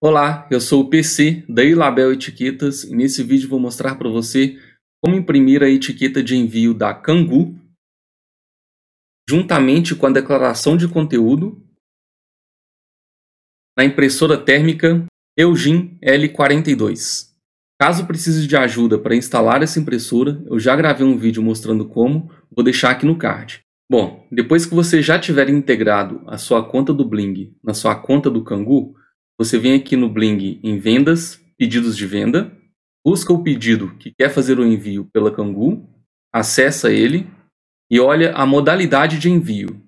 Olá, eu sou o PC da Ilabel Etiquetas e nesse vídeo vou mostrar para você como imprimir a etiqueta de envio da Cangu juntamente com a declaração de conteúdo na impressora térmica Eugin L42. Caso precise de ajuda para instalar essa impressora, eu já gravei um vídeo mostrando como, vou deixar aqui no card. Bom, depois que você já tiver integrado a sua conta do Bling na sua conta do Cangu, você vem aqui no Bling em vendas, pedidos de venda, busca o pedido que quer fazer o envio pela Cangu, acessa ele e olha a modalidade de envio.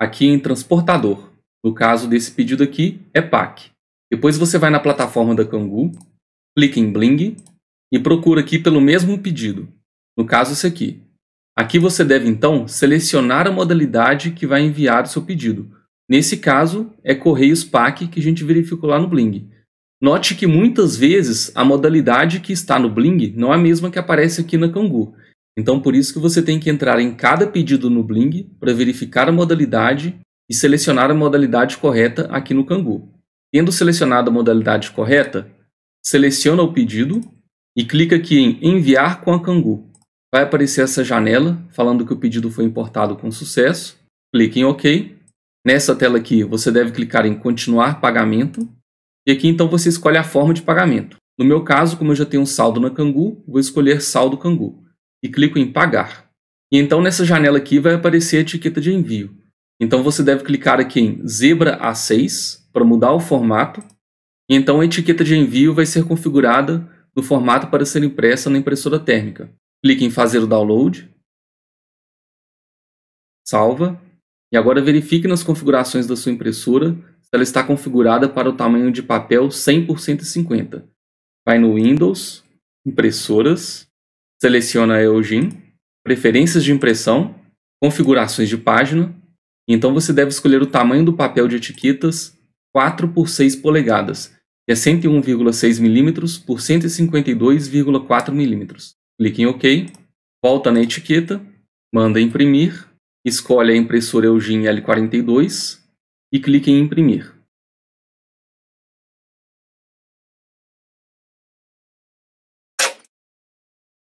Aqui em transportador, no caso desse pedido aqui é PAC. Depois você vai na plataforma da Cangu, clica em Bling e procura aqui pelo mesmo pedido, no caso esse aqui. Aqui você deve então selecionar a modalidade que vai enviar o seu pedido, Nesse caso, é Correios PAC que a gente verificou lá no Bling. Note que muitas vezes a modalidade que está no Bling não é a mesma que aparece aqui na Cangu. Então, por isso que você tem que entrar em cada pedido no Bling para verificar a modalidade e selecionar a modalidade correta aqui no Cangu. Tendo selecionado a modalidade correta, seleciona o pedido e clica aqui em Enviar com a Cangu. Vai aparecer essa janela falando que o pedido foi importado com sucesso. Clique em OK Nessa tela aqui, você deve clicar em continuar pagamento. E aqui então você escolhe a forma de pagamento. No meu caso, como eu já tenho um saldo na Cangu, vou escolher saldo Cangu. E clico em pagar. E então nessa janela aqui vai aparecer a etiqueta de envio. Então você deve clicar aqui em Zebra A6 para mudar o formato. E então a etiqueta de envio vai ser configurada no formato para ser impressa na impressora térmica. Clique em fazer o download. Salva e agora verifique nas configurações da sua impressora se ela está configurada para o tamanho de papel 100 por 150. Vai no Windows, Impressoras, seleciona Elgin, Preferências de impressão, Configurações de página, e então você deve escolher o tamanho do papel de etiquetas 4 por 6 polegadas, que é 101,6 mm por 152,4 mm. Clique em OK, volta na etiqueta, manda imprimir Escolhe a impressora Eugin L42 e clique em imprimir.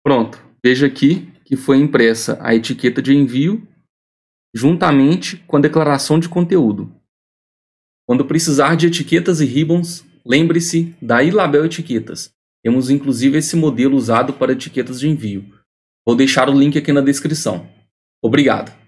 Pronto, veja aqui que foi impressa a etiqueta de envio juntamente com a declaração de conteúdo. Quando precisar de etiquetas e ribbons, lembre-se da iLabel Etiquetas. Temos inclusive esse modelo usado para etiquetas de envio. Vou deixar o link aqui na descrição. Obrigado!